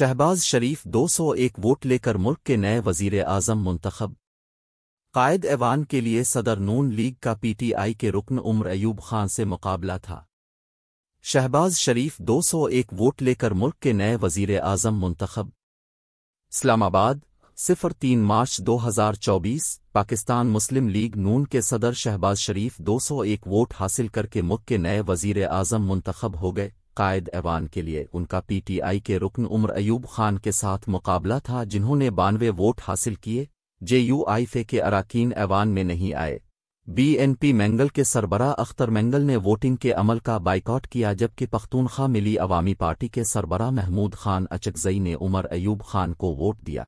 शहबाज शरीफ 201 vote लेकर मुल्क के नए वजीर आजम मुंतखब कायद ऐवान के लिए सदर नून लीग का पीटीआई के रुकन उम्र अयूब खान से मुकाबला था शहबाज शरीफ 201 वोट लेकर मुल्क के नए वजीर आजम मुंतखब इस्लामाबाद सिफर तीन मार्च 2024 पाकिस्तान मुस्लिम लीग नून के सदर शहबाज शरीफ 201 वोट हासिल करके मुल्क के नए वजीर आजम मुंतखब हो गए कायद ऐवान के लिए उनका पीटीआई के रुकन उमर अयूब खान के साथ मुकाबला था जिन्होंने बानवे वोट हासिल किए जेयूआईफे के अरकान ऐवान में नहीं आए बीएनपी मैंगल के सरबरा अख्तर मैंगल ने वोटिंग के अमल का बाइकआउट किया जबकि पख्तूनख्वा मिली अवामी पार्टी के सरबरा महमूद खान अचकजई ने उमर अयूब खान को वोट दिया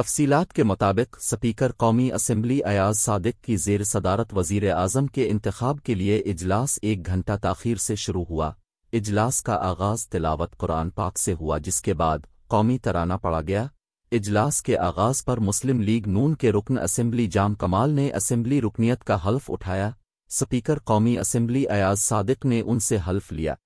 तफसीलात के मुताबिक स्पीकर कौमी असम्बली अयाज सादिक की जेर सदारत वजीर आजम के इंतखब के लिए इजलास एक घंटा तख़िर से शुरू हुआ इजलास का आगाज तिलावत कुरान पाक से हुआ जिसके बाद कौमी तराना पड़ा गया इजलास के आगाज पर मुस्लिम लीग नून के रुकन असम्बली जाम कमाल ने असम्बली रुकनीत का हल्फ उठाया स्पीकर कौमी असम्बली अयाज सादिक ने उनसे हल्फ लिया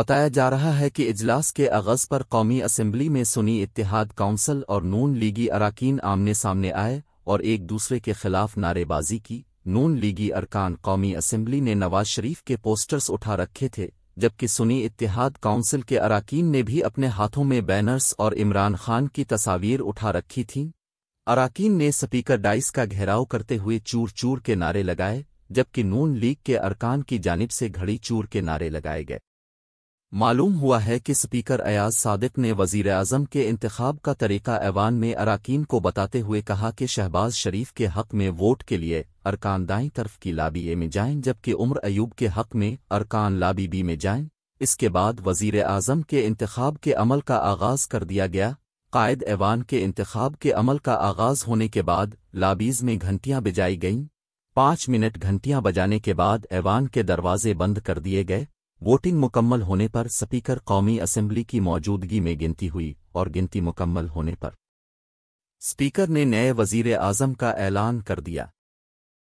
बताया जा रहा है कि इजलास के आगज़ पर कौमी असम्बली में सुनी इतिहाद काउंसिल और नून लीगी अरकान आमने सामने आए और एक दूसरे के खिलाफ नारेबाजी की नून लीगी अरकान कौमी असम्बली ने नवाज शरीफ के पोस्टर्स उठा रखे थे जबकि सुनी इतिहाद काउंसिल के अराकीन ने भी अपने हाथों में बैनर्स और इमरान खान की तस्वीर उठा रखी थीं अराकीन ने स्पीकर डाइस का घेराव करते हुए चूर चूर के नारे लगाए जबकि नून लीग के अरकान की जानिब से घड़ी चूर के नारे लगाए गए मालूम हुआ है कि स्पीकर अयाज सादिक ने वजीर अजम के इंतखब का तरीका ऐवान में अराकीन को बताते हुए कहा कि शहबाज शरीफ के हक में वोट के लिए अरकान दाई तरफ की लाबी ए में जाएं जबकि उम्र अयूब के हक में अरकान लाबी बी में जाएं इसके बाद वजीर आजम के इंतखब के अमल का आगाज़ कर दिया गया कायद ऐवान के इंतखब के अमल का आगाज़ होने के बाद लाबीज़ में घंटियाँ बजाई गईं पांच मिनट घंटियां बजाने के बाद ऐवान के दरवाजे बंद कर दिए गए वोटिंग मुकम्मल होने पर स्पीकर कौमी असम्बली की मौजूदगी में गिनती हुई और गिनती मुकम्मल होने पर स्पीकर ने नए वजीर आजम का ऐलान कर दिया